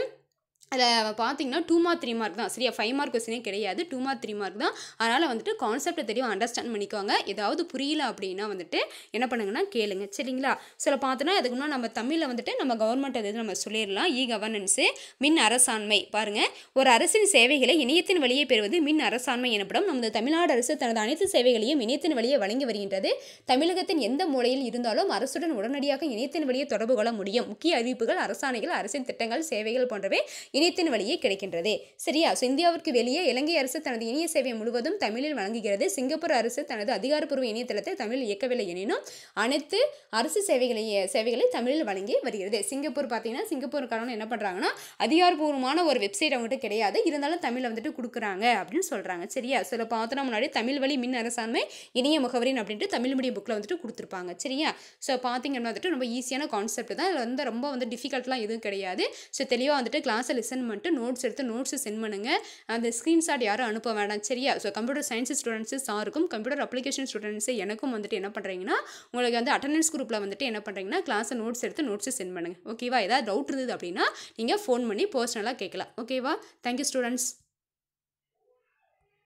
அதில் பார்த்தீங்கன்னா டூ மார்க் த்ரீ மார்க் தான் சரியா ஃபைவ் மார்க் கொஸ்டினே கிடையாது டூ மார்க் த்ரீ மார்க் தான் அதனால் வந்துட்டு கான்செப்டை தெரியும் அண்டர்ஸ்டாண்ட் பண்ணிக்குவாங்க ஏதாவது புரியல அப்படின்னா வந்துட்டு என்ன பண்ணுங்கன்னா கேளுங்க சரிங்களா சில பார்த்தோன்னா அதுக்கு நம்ம தமிழில் வந்துட்டு நம்ம கவர்மெண்ட் அது நம்ம சொல்லிடலாம் இ கவர்னன்ஸு மின் அரசாண்மை பாருங்கள் ஒரு அரசின் சேவைகளை இணையத்தின் வழியே பெறுவது மின் அரசாண்மை எனப்படும் நமது தமிழ்நாடு அரசு தனது அனைத்து சேவைகளையும் இணையத்தின் வழியே வழங்கி வருகின்றது தமிழகத்தின் எந்த மூலையில் இருந்தாலும் அரசுடன் உடனடியாக இணையத்தின் வழியே தொடர்பு கொள்ள முடியும் முக்கிய அறிவிப்புகள் அரசாணைகள் அரசின் திட்டங்கள் சேவைகள் போன்றவை இணையத்தின் வழியே கிடைக்கின்றது சரியா ஸோ இந்தியாவிற்கு வெளியே இலங்கை அரசு தனது இணைய சேவை முழுவதும் தமிழில் வழங்குகிறது சிங்கப்பூர் அரசு தனது அதிகாரப்பூர்வ இணையதளத்தை தமிழில் இயக்கவில்லை எனினும் அனைத்து அரசு சேவைகளை சேவைகளை தமிழில் வழங்கி வருகிறது சிங்கப்பூர் பார்த்தீங்கன்னா சிங்கப்பூருக்காரங்க என்ன பண்ணுறாங்கன்னா அதிகாரப்பூர்வமான ஒரு வெப்சைட் அவங்ககிட்ட கிடையாது இருந்தாலும் தமிழில் வந்துட்டு கொடுக்குறாங்க அப்படின்னு சொல்கிறாங்க சரியா சில பார்த்தோன்னா முன்னாடி தமிழ் வழி மின் அரசாண்மை இணைய முகவரின் அப்படின்ட்டு தமிழ் மீடியம் புக்கில் வந்துட்டு கொடுத்துருப்பாங்க சரியா ஸோ பார்த்தீங்கன்னா வந்துட்டு ரொம்ப ஈஸியான கான்செப்ட் தான் இதில் வந்து ரொம்ப வந்து டிஃபிகல்ட்லாம் எதுவும் கிடையாது ஸோ தெளிவாக வந்துட்டு கிளாஸில் லெசன் மட்டும் நோட்ஸ் எடுத்து நோட்ஸு சென்ட் பண்ணுங்கள் அந்த ஸ்க்ரீன்ஷாட் யாரும் அனுப்ப வேண்டாம் சரியா ஸோ கம்ப்யூட்டர் சயின்ஸ் ஸ்டூடெண்ட்ஸு சாருக்கும் கம்ப்யூட்டர் அப்ளிகேஷன் ஸ்டூடெண்ட்ஸு எனக்கும் வந்துட்டு என்ன பண்ணுறீங்கன்னா உங்களுக்கு வந்து அட்டண்டன்ஸ் குரூப்பில் வந்துட்டு என்ன பண்ணுறீங்கன்னா கிளாஸை நோட்ஸ் எடுத்து நோட்ஸு சென்ட் பண்ணுங்கள் ஓகேவா ஏதாவது டவுட் இருந்தது அப்படின்னா நீங்கள் ஃபோன் பண்ணி பர்சனலாக கேட்கலாம் ஓகேவா தேங்க்யூ ஸ்டூடெண்ட்ஸ்